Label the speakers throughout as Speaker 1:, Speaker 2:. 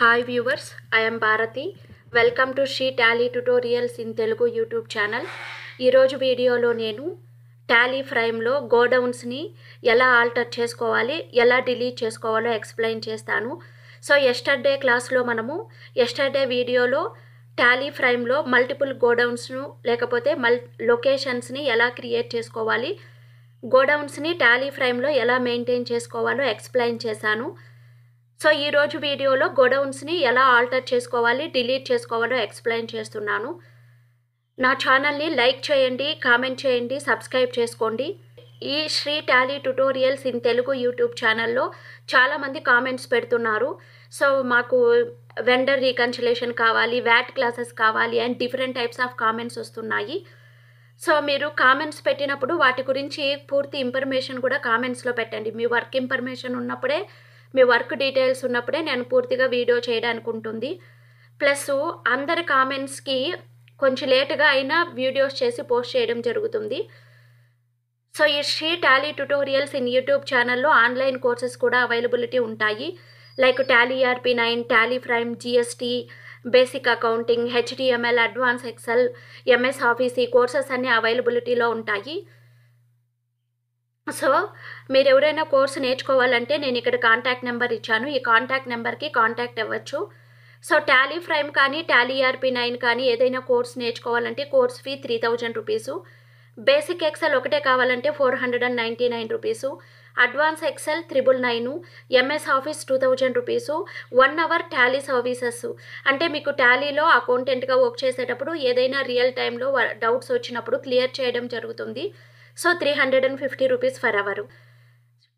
Speaker 1: hi viewers I'm Bharati welcome to Shri Tally tutorials in Telugu YouTube channel ఈరోజు వీడియోలో నేను Tally ఫ్రైమ్లో గోడౌన్స్ని ఎలా ఆల్టర్ చేసుకోవాలి ఎలా డిలీట్ చేసుకోవాలో ఎక్స్ప్లెయిన్ చేస్తాను సో ఎస్టర్డే క్లాస్లో మనము ఎస్టర్డే వీడియోలో టాలీ ఫ్రైమ్లో మల్టిపుల్ గోడౌన్స్ను లేకపోతే మల్ లొకేషన్స్ని ఎలా క్రియేట్ చేసుకోవాలి గోడౌన్స్ని టాలీ ఫ్రైమ్లో ఎలా మెయింటైన్ చేసుకోవాలో ఎక్స్ప్లెయిన్ చేశాను సో ఈరోజు వీడియోలో గోడౌన్స్ని ఎలా ఆల్టర్ చేసుకోవాలి డిలీట్ చేసుకోవాలో ఎక్స్ప్లెయిన్ చేస్తున్నాను నా ఛానల్ని లైక్ చేయండి కామెంట్ చేయండి సబ్స్క్రైబ్ చేసుకోండి ఈ Shri Tally tutorials in Telugu YouTube ఛానల్లో చాలామంది కామెంట్స్ పెడుతున్నారు సో మాకు వెండర్ రీకన్సిలేషన్ కావాలి వ్యాట్ క్లాసెస్ కావాలి and different types of comments వస్తున్నాయి సో మీరు కామెంట్స్ పెట్టినప్పుడు వాటి గురించి పూర్తి ఇన్ఫర్మేషన్ కూడా కామెంట్స్లో పెట్టండి మీ వర్క్ ఇన్ఫర్మేషన్ ఉన్నప్పుడే మీ వర్క్ డీటెయిల్స్ ఉన్నప్పుడే నేను పూర్తిగా వీడియో చేయడానికి ఉంటుంది ప్లస్ అందరి కామెంట్స్కి కొంచెం లేటుగా అయినా వీడియోస్ చేసి పోస్ట్ చేయడం జరుగుతుంది సో ఈ Shri Tally tutorials in YouTube ఛానల్లో ఆన్లైన్ కోర్సెస్ కూడా అవైలబిలిటీ ఉంటాయి like Tally ERP nine Tally Prime GST basic accounting HTML advance Excel MS Office ఈ కోర్సెస్ అన్నీ అవైలబిలిటీలో ఉంటాయి సో మీరు ఎవరైనా కోర్సు నేర్చుకోవాలంటే నేను ఇక్కడ కాంటాక్ట్ నెంబర్ ఇచ్చాను ఈ కాంటాక్ట్ నెంబర్కి కాంటాక్ట్ అవ్వచ్చు సో టాలీ ఫ్రైమ్ కానీ టాలీ ఆర్పీ నైన్ కానీ ఏదైనా కోర్స్ నేర్చుకోవాలంటే course fee three thousand rupees basic Excel ఒకటే కావాలంటే four hundred and ninety nine rupees advance Excel triple nine MS Office two thousand rupees one hour Tally services అంటే మీకు టాలీలో అకౌంటెంట్గా work చేసేటప్పుడు ఏదైనా real టైంలో డౌట్స్ వచ్చినప్పుడు క్లియర్ చేయడం జరుగుతుంది so three hundred and fifty rupees for hour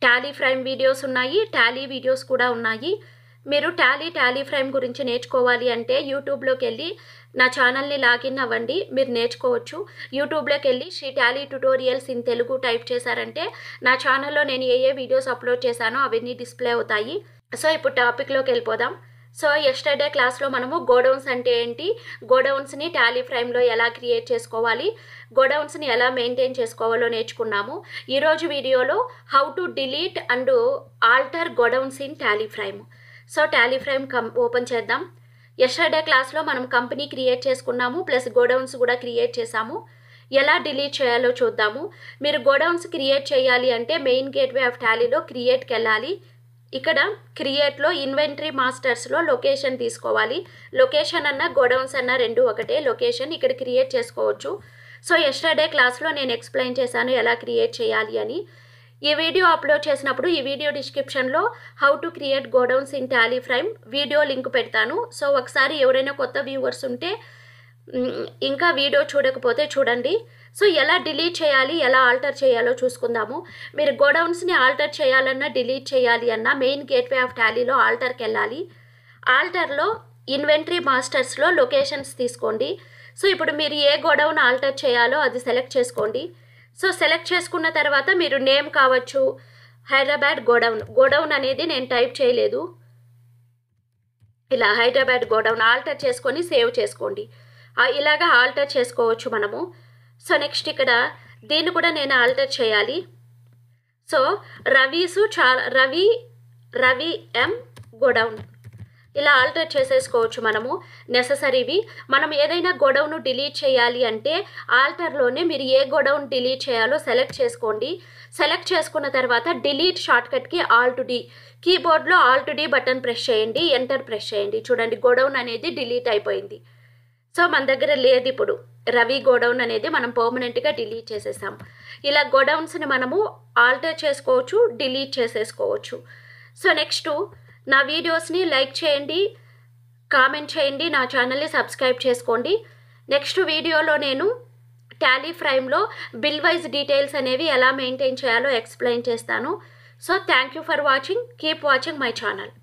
Speaker 1: Tally Prime videos ఉన్నాయి Tally videos కూడా ఉన్నాయి మీరు టాలీ టాలీ ఫ్రైమ్ గురించి నేర్చుకోవాలి అంటే యూట్యూబ్లోకి వెళ్ళి నా ఛానల్ని లాగిన్ అవ్వండి మీరు నేర్చుకోవచ్చు యూట్యూబ్లోకి వెళ్ళి Shri Tally tutorials in Telugu type చేశారంటే నా ఛానల్లో నేను ఏ ఏ వీడియోస్ అప్లోడ్ చేశానో అవన్నీ డిస్ప్లే అవుతాయి సో ఇప్పుడు టాపిక్లోకి వెళ్ళిపోదాం సో ఎస్టర్డే క్లాస్లో మనము గోడౌన్స్ అంటే ఏంటి గోడౌన్స్ని టాలీ ఫ్రైమ్లో ఎలా క్రియేట్ చేసుకోవాలి గోడౌన్స్ని ఎలా మెయింటైన్ చేసుకోవాలో నేర్చుకున్నాము ఈరోజు వీడియోలో how to delete and alter godowns in Tally Prime so Tally Prime come open చేద్దాం ఎస్టర్డే క్లాస్లో మనం కంపెనీ క్రియేట్ చేసుకున్నాము ప్లస్ గోడౌన్స్ కూడా క్రియేట్ చేసాము ఎలా డిలీట్ చేయాలో చూద్దాము మీరు గోడౌన్స్ క్రియేట్ చేయాలి అంటే మెయిన్ గేట్వే ఆఫ్ టాలీలో క్రియేట్కి వెళ్ళాలి ఇక్కడ క్రియేట్లో ఇన్వెంటరీ మాస్టర్స్లో లొకేషన్ తీసుకోవాలి లొకేషన్ అన్న గోడౌన్స్ అన్న రెండు ఒకటే లొకేషన్ ఇక్కడ క్రియేట్ చేసుకోవచ్చు సో ఎస్టర్డే క్లాస్లో నేను ఎక్స్ప్లెయిన్ చేశాను ఎలా క్రియేట్ చేయాలి అని ఈ వీడియో అప్లోడ్ చేసినప్పుడు ఈ వీడియో డిస్క్రిప్షన్లో how to create godowns in Tally Prime video link పెడతాను సో ఒకసారి ఎవరైనా కొత్త వ్యూవర్స్ ఉంటే ఇంకా వీడియో చూడకపోతే చూడండి సో ఎలా డిలీట్ చేయాలి ఎలా ఆల్టర్ చేయాలో చూసుకుందాము మీరు గోడౌన్స్ని ఆల్టర్ చేయాలన్నా డిలీట్ చేయాలి అన్నా మెయిన్ గేట్వే ఆఫ్ ట్యాలీలో ఆల్టర్కి వెళ్ళాలి ఆల్టర్లో ఇన్వెంటరీ మాస్టర్స్లో లొకేషన్స్ తీసుకోండి సో ఇప్పుడు మీరు ఏ గోడౌన్ ఆల్టర్ చేయాలో అది సెలెక్ట్ చేసుకోండి సో సెలెక్ట్ చేసుకున్న తర్వాత మీరు నేమ్ కావచ్చు హైదరాబాద్ గోడౌన్ గోడౌన్ అనేది నేను టైప్ చేయలేదు ఇలా హైదరాబాద్ గోడౌన్ ఆల్టర్ చేసుకొని సేవ్ చేసుకోండి ఇలాగా ఆల్టర్ చేసుకోవచ్చు మనము సో నెక్స్ట్ ఇక్కడ దీన్ని కూడా నేను ఆల్టర్ చేయాలి సో రవీసు చా రవి రవి ఎం గోడౌన్ ఇలా ఆల్టర్ చేసేసుకోవచ్చు మనము నెససరీవి మనం ఏదైనా గొడవను డిలీట్ చేయాలి అంటే ఆల్టర్లోనే మీరు ఏ గొడవను డిలీట్ చేయాలో సెలెక్ట్ చేసుకోండి సెలెక్ట్ చేసుకున్న తర్వాత డిలీట్ షార్ట్కట్కి ఆల్ టు డి కీబోర్డ్లో ఆల్టు డి బటన్ ప్రెస్ చేయండి ఎంటర్ ప్రెస్ చేయండి చూడండి గొడవన్ అనేది డిలీట్ అయిపోయింది సో మన దగ్గర లేదు ఇప్పుడు రవి గోడౌన్ అనేది మనం పర్మనెంట్గా డిలీట్ చేసేసాం ఇలా గోడౌన్స్ని మనము ఆల్టర్ చేసుకోవచ్చు డిలీట్ చేసేసుకోవచ్చు సో నెక్స్ట్ నా వీడియోస్ని లైక్ చేయండి కామెంట్ చేయండి నా ఛానల్ని సబ్స్క్రైబ్ చేసుకోండి నెక్స్ట్ వీడియోలో నేను టాలీ ఫ్రైమ్లో బిల్ వైజ్ డీటెయిల్స్ అనేవి ఎలా మెయింటైన్ చేయాలో ఎక్స్ప్లెయిన్ చేస్తాను so thank you for watching keep watching my channel